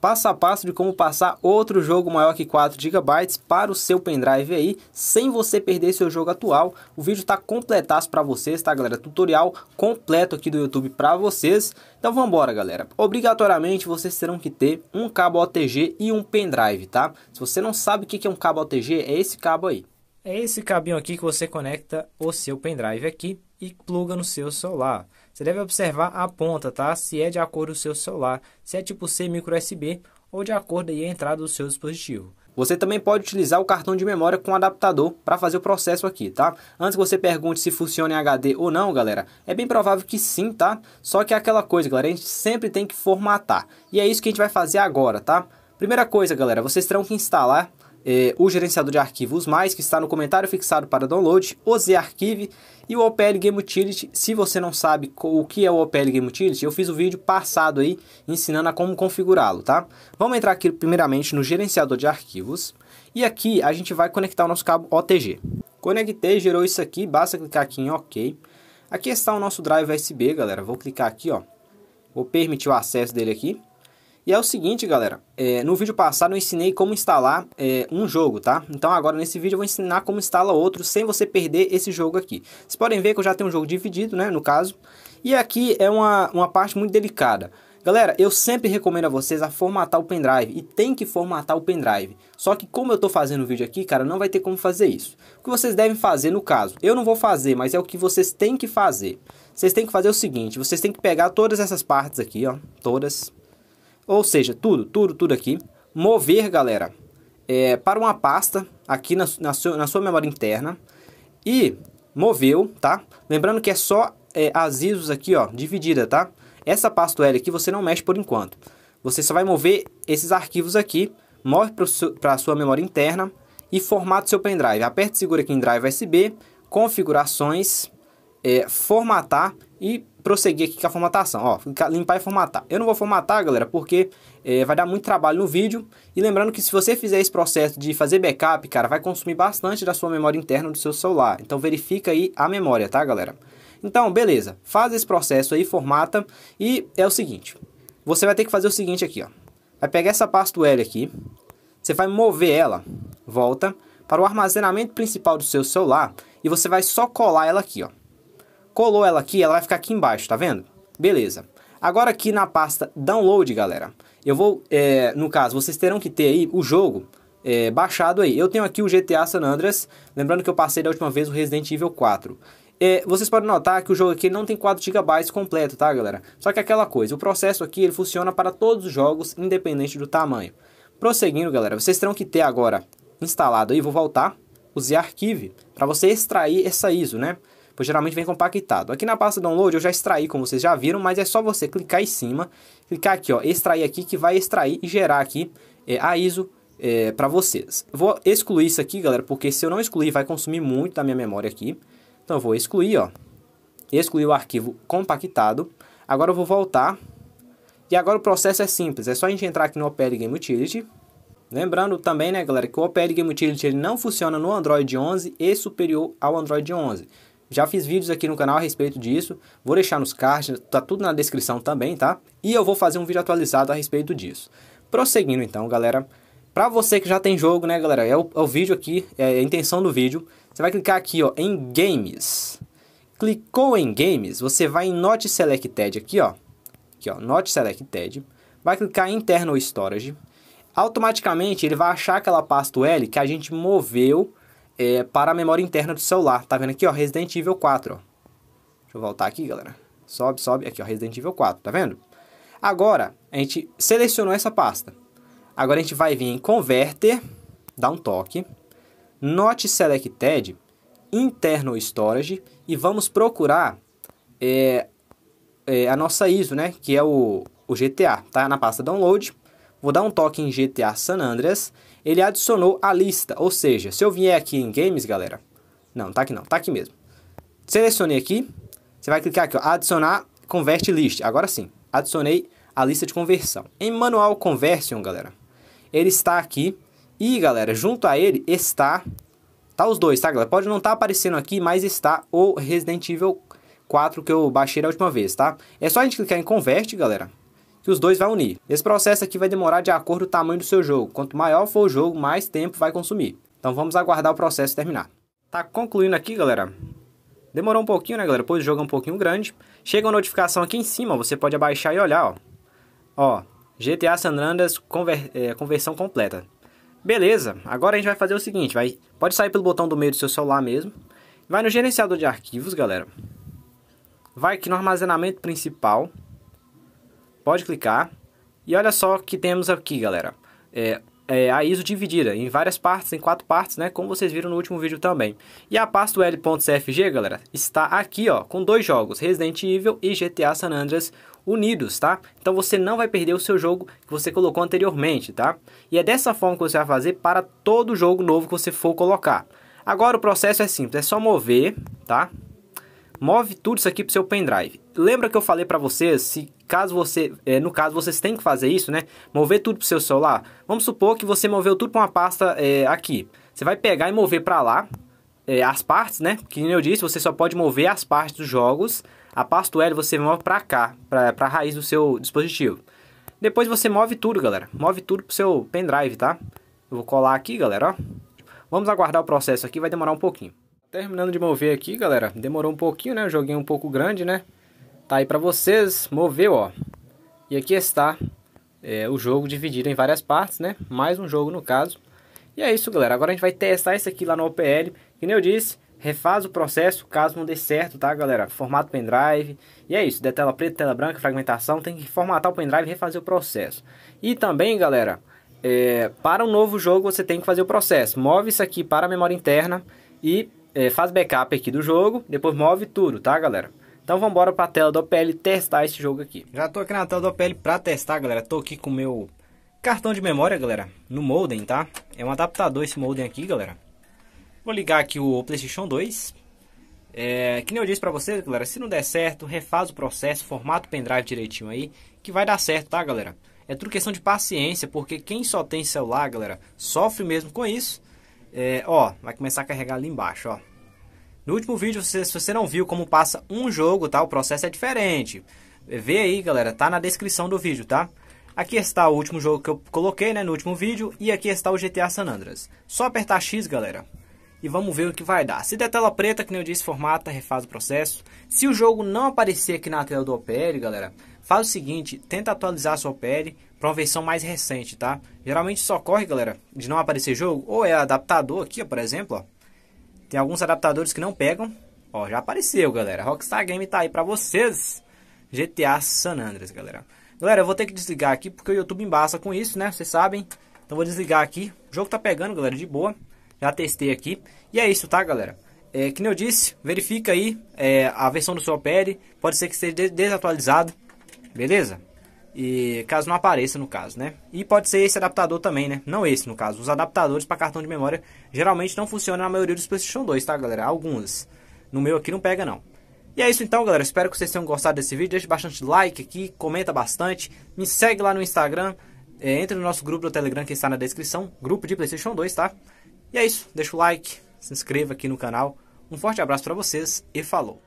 passo a passo de como passar outro jogo maior que 4 GB para o seu pendrive aí, sem você perder seu jogo atual. O vídeo está completaço para vocês, tá galera? Tutorial completo aqui do YouTube para vocês. Então vamos embora, galera. Obrigatoriamente vocês terão que ter um cabo OTG e um pendrive, tá? Se você não sabe o que é um cabo OTG, é esse cabo aí. É esse cabinho aqui que você conecta o seu pendrive aqui e pluga no seu celular. Você deve observar a ponta, tá? Se é de acordo com o seu celular, se é tipo C micro USB ou de acordo aí a entrada do seu dispositivo. Você também pode utilizar o cartão de memória com adaptador para fazer o processo aqui, tá? Antes que você pergunte se funciona em HD ou não, galera, é bem provável que sim, tá? Só que é aquela coisa, galera, a gente sempre tem que formatar. E é isso que a gente vai fazer agora, tá? Primeira coisa, galera, vocês terão que instalar é, o gerenciador de arquivos mais, que está no comentário fixado para download, o zarchive e o OPL Game Utility. Se você não sabe o que é o OPL Game Utility, eu fiz o um vídeo passado aí ensinando a como configurá-lo, tá? Vamos entrar aqui primeiramente no gerenciador de arquivos e aqui a gente vai conectar o nosso cabo OTG. Conectei, gerou isso aqui, basta clicar aqui em OK. Aqui está o nosso drive USB, galera. Vou clicar aqui, ó. Vou permitir o acesso dele aqui. E é o seguinte, galera, é, no vídeo passado eu ensinei como instalar é, um jogo, tá? Então agora nesse vídeo eu vou ensinar como instala outro sem você perder esse jogo aqui. Vocês podem ver que eu já tenho um jogo dividido, né, no caso. E aqui é uma, uma parte muito delicada. Galera, eu sempre recomendo a vocês a formatar o pendrive e tem que formatar o pendrive. Só que como eu tô fazendo o vídeo aqui, cara, não vai ter como fazer isso. O que vocês devem fazer no caso? Eu não vou fazer, mas é o que vocês têm que fazer. Vocês têm que fazer o seguinte, vocês têm que pegar todas essas partes aqui, ó, todas ou seja, tudo, tudo, tudo aqui. Mover, galera, é, para uma pasta aqui na, na, sua, na sua memória interna. E moveu, tá? Lembrando que é só é, as ISOs aqui, ó, dividida, tá? Essa pasta L aqui você não mexe por enquanto. Você só vai mover esses arquivos aqui, move para a sua memória interna e formata o seu pendrive. Aperta e segura aqui em Drive USB, configurações, é, formatar e prosseguir aqui com a formatação, ó, limpar e formatar. Eu não vou formatar, galera, porque é, vai dar muito trabalho no vídeo. E lembrando que se você fizer esse processo de fazer backup, cara, vai consumir bastante da sua memória interna do seu celular. Então verifica aí a memória, tá, galera? Então, beleza, faz esse processo aí, formata, e é o seguinte, você vai ter que fazer o seguinte aqui, ó. Vai pegar essa pasta do L aqui, você vai mover ela, volta, para o armazenamento principal do seu celular, e você vai só colar ela aqui, ó. Colou ela aqui, ela vai ficar aqui embaixo, tá vendo? Beleza. Agora aqui na pasta download, galera, eu vou, é, no caso, vocês terão que ter aí o jogo é, baixado aí. Eu tenho aqui o GTA San Andreas, lembrando que eu passei da última vez o Resident Evil 4. É, vocês podem notar que o jogo aqui não tem 4 GB completo, tá galera? Só que aquela coisa, o processo aqui ele funciona para todos os jogos, independente do tamanho. Prosseguindo galera, vocês terão que ter agora instalado aí, vou voltar, o Z-Archive, para você extrair essa ISO, né? pois geralmente vem compactado. Aqui na pasta download eu já extraí, como vocês já viram, mas é só você clicar em cima, clicar aqui, ó, extrair aqui, que vai extrair e gerar aqui é, a ISO é, para vocês. Vou excluir isso aqui, galera, porque se eu não excluir vai consumir muito da minha memória aqui. Então eu vou excluir, ó, excluir o arquivo compactado. Agora eu vou voltar. E agora o processo é simples, é só a gente entrar aqui no OPL Game Utility. Lembrando também, né, galera, que o OPL Game Utility ele não funciona no Android 11 e superior ao Android 11. Já fiz vídeos aqui no canal a respeito disso, vou deixar nos cards, tá tudo na descrição também, tá? E eu vou fazer um vídeo atualizado a respeito disso. Prosseguindo então, galera, para você que já tem jogo, né, galera, é o, é o vídeo aqui, é a intenção do vídeo, você vai clicar aqui, ó, em Games. Clicou em Games, você vai em Not Selected aqui, ó, aqui, ó, Not Selected, vai clicar em Internal Storage, automaticamente ele vai achar aquela pasta L que a gente moveu é, para a memória interna do celular. Tá vendo aqui, ó, Resident Evil 4, ó. Deixa eu voltar aqui, galera. Sobe, sobe, aqui, ó, Resident Evil 4, tá vendo? Agora, a gente selecionou essa pasta. Agora a gente vai vir em Converter, dá um toque, Not Selected, Internal Storage, e vamos procurar é, é, a nossa ISO, né, que é o, o GTA, tá? Na pasta Download, vou dar um toque em GTA San Andreas ele adicionou a lista. Ou seja, se eu vier aqui em Games, galera... Não, tá aqui não, tá aqui mesmo. Selecionei aqui, você vai clicar aqui, ó, adicionar convert list. Agora sim, adicionei a lista de conversão. Em manual conversion, galera, ele está aqui. E, galera, junto a ele está... Tá os dois, tá, galera? Pode não estar tá aparecendo aqui, mas está o Resident Evil 4 que eu baixei a última vez, tá? É só a gente clicar em convert, galera que os dois vão unir. Esse processo aqui vai demorar de acordo com o tamanho do seu jogo. Quanto maior for o jogo, mais tempo vai consumir. Então vamos aguardar o processo terminar. Tá concluindo aqui, galera. Demorou um pouquinho, né, galera? Pois o jogo é um pouquinho grande. Chega uma notificação aqui em cima, você pode abaixar e olhar, ó. Ó, GTA San Andreas conver é, conversão completa. Beleza, agora a gente vai fazer o seguinte, vai, pode sair pelo botão do meio do seu celular mesmo. Vai no gerenciador de arquivos, galera. Vai aqui no armazenamento principal. Pode clicar. E olha só o que temos aqui, galera. É, é, a ISO dividida em várias partes, em quatro partes, né? Como vocês viram no último vídeo também. E a pasta L.cfg, galera, está aqui, ó, com dois jogos, Resident Evil e GTA San Andreas unidos, tá? Então você não vai perder o seu jogo que você colocou anteriormente, tá? E é dessa forma que você vai fazer para todo jogo novo que você for colocar. Agora o processo é simples, é só mover, tá? Move tudo isso aqui para o seu pendrive. Lembra que eu falei para vocês, se caso você, é, no caso vocês têm que fazer isso, né? Mover tudo para o seu celular. Vamos supor que você moveu tudo para uma pasta é, aqui. Você vai pegar e mover para lá é, as partes, né? Que nem eu disse, você só pode mover as partes dos jogos. A pasta L você move para cá, para a raiz do seu dispositivo. Depois você move tudo, galera. Move tudo pro seu pendrive, tá? Eu vou colar aqui, galera, ó. Vamos aguardar o processo aqui, vai demorar um pouquinho. Terminando de mover aqui, galera. Demorou um pouquinho, né? O joguinho um pouco grande, né? Tá aí pra vocês. Moveu, ó. E aqui está é, o jogo dividido em várias partes, né? Mais um jogo, no caso. E é isso, galera. Agora a gente vai testar isso aqui lá no OPL. E nem eu disse, refaz o processo caso não dê certo, tá, galera? Formato pendrive. E é isso, de tela preta, tela branca, fragmentação, tem que formatar o pendrive e refazer o processo. E também, galera, é, para um novo jogo você tem que fazer o processo. Move isso aqui para a memória interna e é, faz backup aqui do jogo, depois move tudo, tá, galera? Então vamos embora pra tela do OPL testar esse jogo aqui. Já tô aqui na tela do OPL pra testar, galera. Tô aqui com o meu cartão de memória, galera, no modem, tá? É um adaptador esse modem aqui, galera. Vou ligar aqui o Playstation 2. É, que nem eu disse pra vocês, galera, se não der certo, refaz o processo, formata o pendrive direitinho aí, que vai dar certo, tá, galera? É tudo questão de paciência, porque quem só tem celular, galera, sofre mesmo com isso. É, ó, vai começar a carregar ali embaixo, ó. No último vídeo, se você não viu como passa um jogo, tá? O processo é diferente. Vê aí, galera, tá na descrição do vídeo, tá? Aqui está o último jogo que eu coloquei, né, no último vídeo, e aqui está o GTA San Andreas. Só apertar X, galera, e vamos ver o que vai dar. Se der tela preta, que nem eu disse, formata, refaz o processo. Se o jogo não aparecer aqui na tela do OPL, galera, faz o seguinte, tenta atualizar a sua OPL para uma versão mais recente, tá? Geralmente só ocorre, galera, de não aparecer jogo, ou é adaptador aqui, ó, por exemplo, ó. Tem alguns adaptadores que não pegam. Ó, já apareceu, galera. Rockstar Game tá aí para vocês. GTA San Andreas, galera. Galera, eu vou ter que desligar aqui porque o YouTube embaça com isso, né? Vocês sabem. Então vou desligar aqui. O jogo tá pegando, galera, de boa. Já testei aqui. E é isso, tá, galera? É, que nem eu disse, verifica aí é, a versão do seu OPR. Pode ser que esteja desatualizado. Beleza? E caso não apareça no caso, né? E pode ser esse adaptador também, né? Não esse no caso. Os adaptadores para cartão de memória geralmente não funcionam na maioria dos PlayStation 2, tá, galera? Alguns. No meu aqui não pega não. E é isso então, galera. Espero que vocês tenham gostado desse vídeo. Deixe bastante like aqui, comenta bastante, me segue lá no Instagram, é, entre no nosso grupo do Telegram que está na descrição, grupo de PlayStation 2, tá? E é isso. Deixa o like, se inscreva aqui no canal. Um forte abraço para vocês e falou.